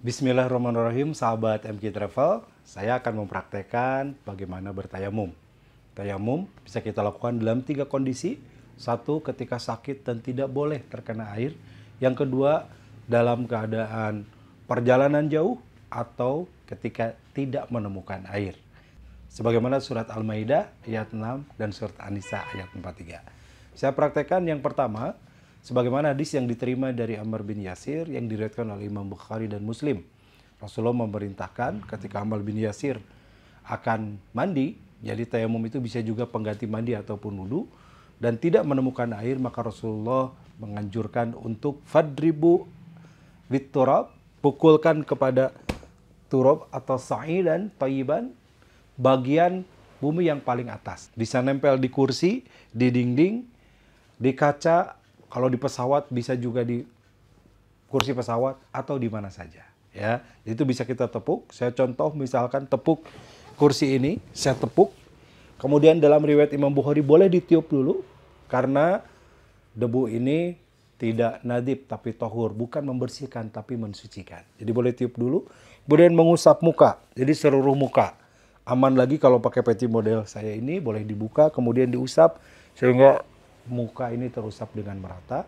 Bismillahirrahmanirrahim, sahabat MG Travel. Saya akan mempraktekkan bagaimana bertayamum. Tayamum bisa kita lakukan dalam tiga kondisi. Satu, ketika sakit dan tidak boleh terkena air. Yang kedua, dalam keadaan perjalanan jauh atau ketika tidak menemukan air. Sebagaimana surat Al-Maidah ayat 6 dan surat An-Nisa ayat 43. Saya praktekkan yang pertama, Sebagaimana hadis yang diterima dari Amr bin Yasir yang diriwayatkan oleh Imam Bukhari dan Muslim. Rasulullah memerintahkan ketika Amr bin Yasir akan mandi, jadi tayamum itu bisa juga pengganti mandi ataupun wudhu, dan tidak menemukan air, maka Rasulullah menganjurkan untuk fadribu witturab, pukulkan kepada turab atau sa'i dan tayyiban, bagian bumi yang paling atas. Bisa nempel di kursi, di dinding, di kaca, kalau di pesawat bisa juga di kursi pesawat atau di mana saja. Ya, itu bisa kita tepuk. Saya contoh misalkan tepuk kursi ini, saya tepuk. Kemudian dalam riwayat Imam Bukhari boleh ditiup dulu karena debu ini tidak nadib tapi tohur, bukan membersihkan tapi mensucikan. Jadi boleh tiup dulu, kemudian mengusap muka, jadi seluruh muka. Aman lagi kalau pakai peci model saya ini boleh dibuka kemudian diusap sehingga muka ini terusap dengan merata.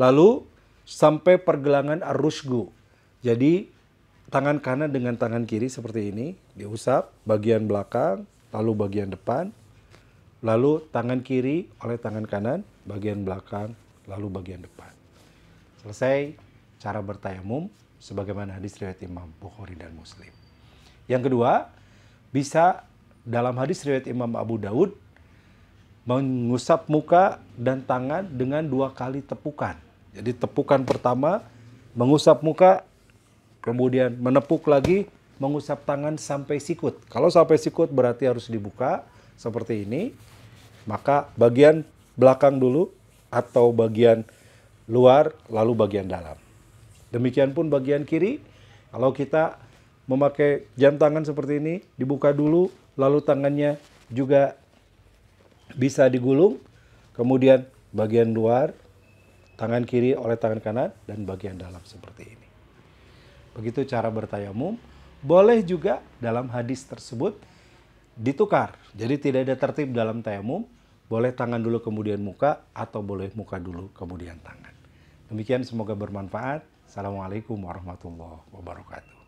Lalu sampai pergelangan arusgu. Jadi tangan kanan dengan tangan kiri seperti ini diusap bagian belakang, lalu bagian depan, lalu tangan kiri oleh tangan kanan, bagian belakang, lalu bagian depan. Selesai cara bertayamum sebagaimana hadis riwayat Imam Bukhari dan Muslim. Yang kedua, bisa dalam hadis riwayat Imam Abu Daud mengusap muka dan tangan dengan dua kali tepukan. Jadi tepukan pertama mengusap muka, kemudian menepuk lagi, mengusap tangan sampai sikut. Kalau sampai sikut berarti harus dibuka seperti ini. Maka bagian belakang dulu atau bagian luar lalu bagian dalam. Demikian pun bagian kiri. Kalau kita memakai jam tangan seperti ini, dibuka dulu lalu tangannya juga bisa digulung, kemudian bagian luar, tangan kiri oleh tangan kanan, dan bagian dalam seperti ini. Begitu cara bertayamum. Boleh juga dalam hadis tersebut ditukar. Jadi tidak ada tertib dalam tayamum. Boleh tangan dulu kemudian muka atau boleh muka dulu kemudian tangan. Demikian semoga bermanfaat. Assalamualaikum warahmatullahi wabarakatuh.